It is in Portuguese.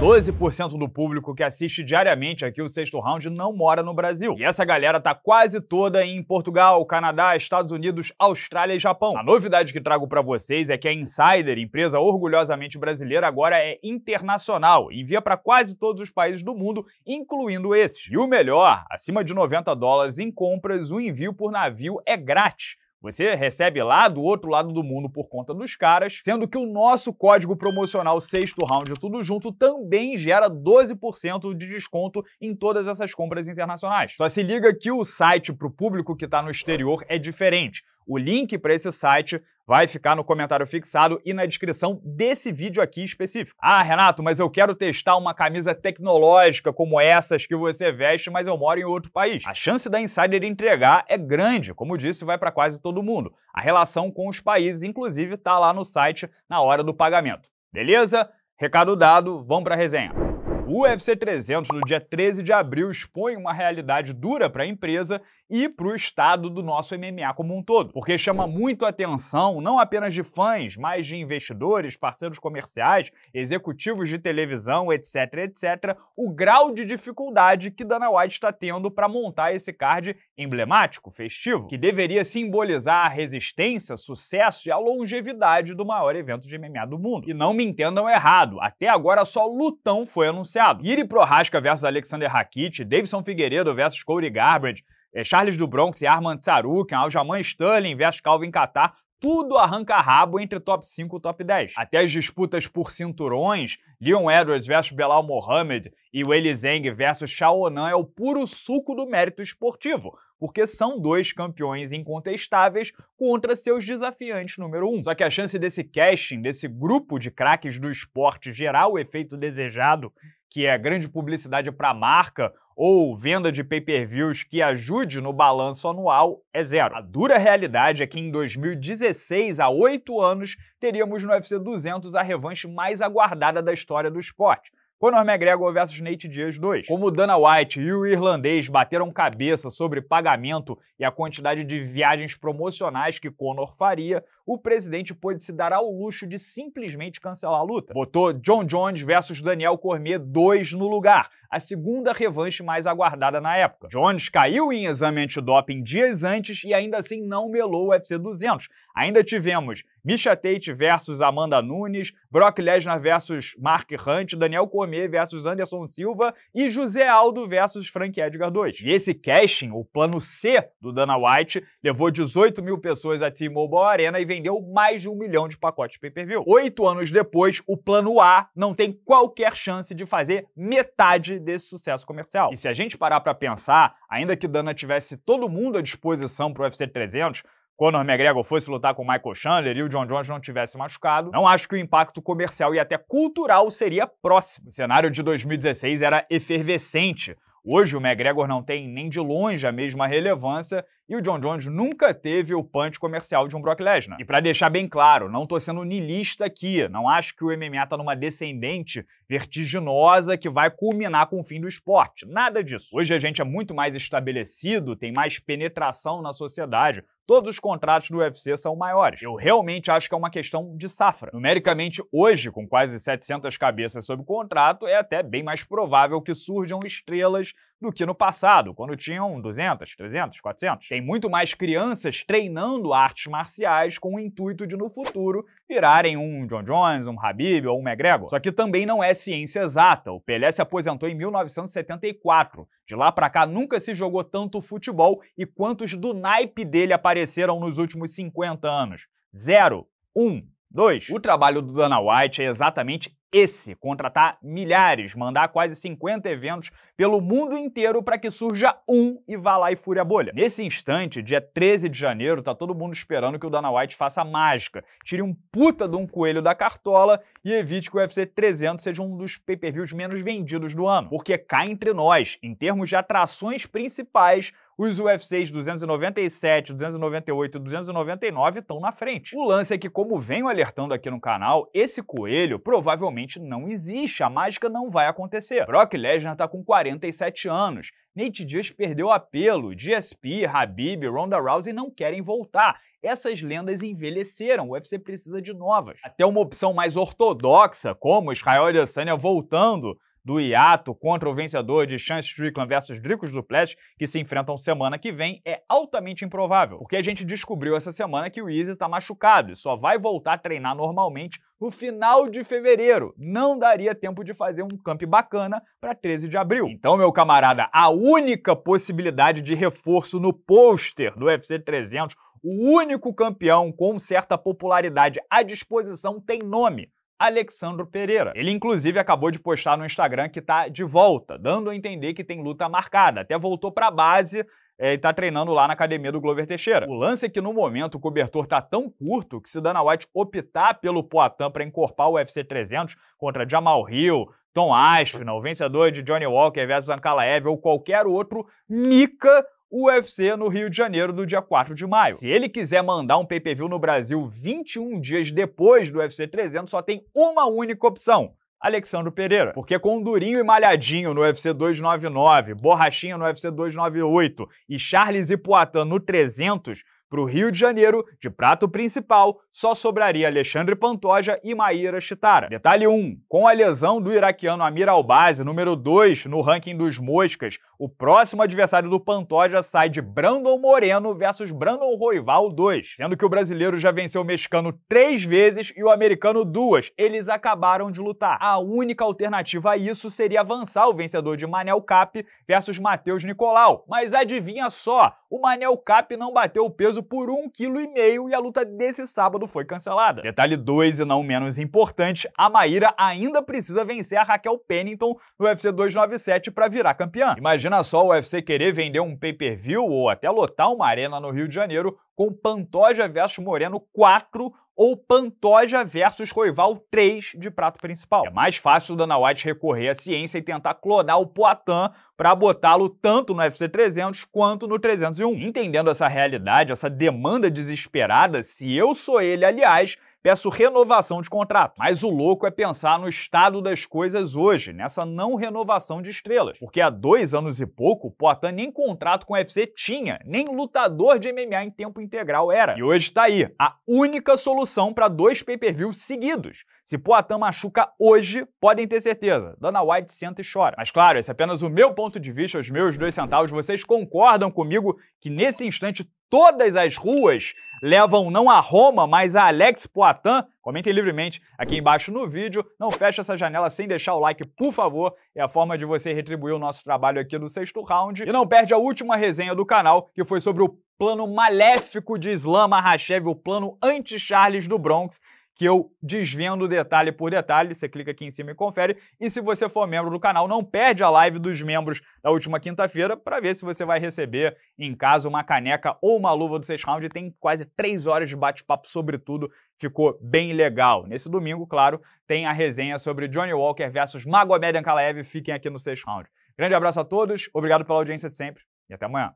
12% do público que assiste diariamente aqui o sexto round não mora no Brasil. E essa galera tá quase toda em Portugal, Canadá, Estados Unidos, Austrália e Japão. A novidade que trago para vocês é que a Insider, empresa orgulhosamente brasileira, agora é internacional, envia para quase todos os países do mundo, incluindo esses. E o melhor, acima de 90 dólares em compras, o envio por navio é grátis você recebe lá do outro lado do mundo por conta dos caras, sendo que o nosso código promocional sexto round tudo junto também gera 12% de desconto em todas essas compras internacionais. Só se liga que o site para o público que está no exterior é diferente. O link para esse site vai ficar no comentário fixado e na descrição desse vídeo aqui específico. Ah, Renato, mas eu quero testar uma camisa tecnológica como essas que você veste, mas eu moro em outro país. A chance da Insider entregar é grande, como disse, vai para quase todo mundo. A relação com os países, inclusive, está lá no site na hora do pagamento. Beleza? Recado dado, vamos para a resenha. O UFC 300, no dia 13 de abril, expõe uma realidade dura para a empresa e para o estado do nosso MMA como um todo, porque chama muito atenção não apenas de fãs, mas de investidores, parceiros comerciais, executivos de televisão, etc, etc, o grau de dificuldade que Dana White está tendo para montar esse card emblemático, festivo, que deveria simbolizar a resistência, sucesso e a longevidade do maior evento de MMA do mundo. E não me entendam errado, até agora só Lutão foi anunciado anunciado. Iri Prohaska versus Alexander Rakic, Davidson Figueiredo versus Corey Garbrandt, eh, Charles do Bronx e Armand Tsarukian, Aljamain Sterling versus Calvin Qatar, tudo arranca rabo entre top 5 e top 10. Até as disputas por cinturões, Leon Edwards versus Belal Mohamed e Weili Zeng versus Onan é o puro suco do mérito esportivo, porque são dois campeões incontestáveis contra seus desafiantes número 1. Um. Só que a chance desse casting, desse grupo de craques do esporte gerar o efeito desejado que é grande publicidade para a marca, ou venda de pay-per-views que ajude no balanço anual é zero. A dura realidade é que em 2016, há oito anos, teríamos no UFC 200 a revanche mais aguardada da história do esporte. Conor McGregor versus Nate Diaz 2. Como Dana White e o irlandês bateram cabeça sobre pagamento e a quantidade de viagens promocionais que Conor faria, o presidente pôde se dar ao luxo de simplesmente cancelar a luta. Botou John Jones versus Daniel Cormier 2 no lugar, a segunda revanche mais aguardada na época. Jones caiu em exame antidoping dias antes e ainda assim não melou o UFC 200. Ainda tivemos Misha Tate versus Amanda Nunes, Brock Lesnar versus Mark Hunt, Daniel Cormier versus Anderson Silva e José Aldo versus Frank Edgar II. E esse cashing, o plano C do Dana White, levou 18 mil pessoas à T-Mobile Arena e vendeu vendeu mais de um milhão de pacotes pay-per-view. Oito anos depois, o plano A não tem qualquer chance de fazer metade desse sucesso comercial. E se a gente parar para pensar, ainda que Dana tivesse todo mundo à disposição para o UFC 300, Conor McGregor fosse lutar com Michael Chandler e o John Jones não tivesse machucado, não acho que o impacto comercial e até cultural seria próximo. O cenário de 2016 era efervescente. Hoje o McGregor não tem nem de longe a mesma relevância e o John Jones nunca teve o punch comercial de um Brock Lesnar. E para deixar bem claro, não tô sendo nilista aqui, não acho que o MMA tá numa descendente vertiginosa que vai culminar com o fim do esporte. Nada disso. Hoje a gente é muito mais estabelecido, tem mais penetração na sociedade, todos os contratos do UFC são maiores. Eu realmente acho que é uma questão de safra. Numericamente, hoje, com quase 700 cabeças sob contrato, é até bem mais provável que surjam estrelas do que no passado, quando tinham 200, 300, 400. Tem tem muito mais crianças treinando artes marciais com o intuito de, no futuro, virarem um John Jones, um Habib ou um McGregor. Só que também não é ciência exata. O Pelé se aposentou em 1974. De lá para cá nunca se jogou tanto futebol e quantos do naipe dele apareceram nos últimos 50 anos? Zero. Um. Dois. O trabalho do Dana White é exatamente esse: contratar milhares, mandar quase 50 eventos pelo mundo inteiro para que surja um e vá lá e fure a bolha. Nesse instante, dia 13 de janeiro, tá todo mundo esperando que o Dana White faça mágica, tire um puta de um coelho da cartola e evite que o UFC 300 seja um dos pay-per-views menos vendidos do ano. Porque cá entre nós, em termos de atrações principais, os UFCs 297, 298 e 299 estão na frente. O lance é que, como venho alertando aqui no canal, esse coelho provavelmente não existe, a mágica não vai acontecer. Brock Lesnar está com 47 anos, Nate Diaz perdeu apelo, GSP, Habib, Ronda Rousey não querem voltar. Essas lendas envelheceram, o UFC precisa de novas. Até uma opção mais ortodoxa, como Israel Adesanya voltando, do hiato contra o vencedor de Sean Strickland versus Dricos Duplessis, que se enfrentam semana que vem, é altamente improvável, porque a gente descobriu essa semana que o Easy está machucado e só vai voltar a treinar normalmente no final de fevereiro. Não daria tempo de fazer um camp bacana para 13 de abril. Então, meu camarada, a única possibilidade de reforço no pôster do UFC 300, o único campeão com certa popularidade à disposição tem nome Alexandro Pereira. Ele, inclusive, acabou de postar no Instagram que tá de volta, dando a entender que tem luta marcada. Até voltou pra base é, e tá treinando lá na academia do Glover Teixeira. O lance é que no momento o cobertor tá tão curto que se Dana White optar pelo Poatan para encorpar o UFC 300 contra Jamal Hill, Tom Aspinall, vencedor de Johnny Walker versus Ankalaev ou qualquer outro mica UFC no Rio de Janeiro do dia 4 de maio. Se ele quiser mandar um pay-per-view no Brasil 21 dias depois do UFC 300, só tem uma única opção. Alexandre Pereira. Porque com Durinho e Malhadinho no UFC 299, Borrachinha no UFC 298 e Charles e Poitin no 300, para o Rio de Janeiro, de prato principal, só sobraria Alexandre Pantoja e Maíra Chitara. Detalhe 1. Com a lesão do iraquiano Amir Albazi, número 2 no ranking dos moscas, o próximo adversário do Pantoja sai de Brandon Moreno versus Brandon Roival 2, sendo que o brasileiro já venceu o mexicano três vezes e o americano duas. Eles acabaram de lutar. A única alternativa a isso seria avançar o vencedor de Manel Cap versus Matheus Nicolau. Mas adivinha só, o Manel Cap não bateu o peso peso por 1,5 kg e a luta desse sábado foi cancelada. Detalhe 2 e não menos importante, a Maíra ainda precisa vencer a Raquel Pennington no UFC 297 para virar campeã. Imagina só o UFC querer vender um pay-per-view ou até lotar uma arena no Rio de Janeiro com Pantoja versus Moreno 4 ou Pantoja versus Coival 3 de prato principal. É mais fácil o Dana White recorrer à ciência e tentar clonar o Poitin para botá-lo tanto no UFC 300 quanto no 301. Entendendo essa realidade, essa demanda desesperada, se eu sou ele, aliás, peço renovação de contrato. Mas o louco é pensar no estado das coisas hoje, nessa não renovação de estrelas. Porque há dois anos e pouco, o Poitin nem contrato com o UFC tinha, nem lutador de MMA em tempo integral era. E hoje tá aí, a única solução para dois pay-per-views seguidos. Se Poitin machuca hoje, podem ter certeza, Dana White senta e chora. Mas claro, esse é apenas o meu ponto de vista, os meus dois centavos. Vocês concordam comigo que nesse instante Todas as ruas levam não a Roma, mas a Alex Poitin. Comentem livremente aqui embaixo no vídeo. Não feche essa janela sem deixar o like, por favor. É a forma de você retribuir o nosso trabalho aqui no sexto round. E não perde a última resenha do canal, que foi sobre o plano maléfico de Islam Mahashev, o plano anti-Charles do Bronx que eu desvendo detalhe por detalhe. Você clica aqui em cima e confere. E se você for membro do canal, não perde a live dos membros da última quinta-feira para ver se você vai receber em casa uma caneca ou uma luva do 6 round. Tem quase três horas de bate-papo sobre tudo. Ficou bem legal. Nesse domingo, claro, tem a resenha sobre Johnny Walker versus Magomed Ankalaev. Fiquem aqui no 6 round. Grande abraço a todos, obrigado pela audiência de sempre e até amanhã.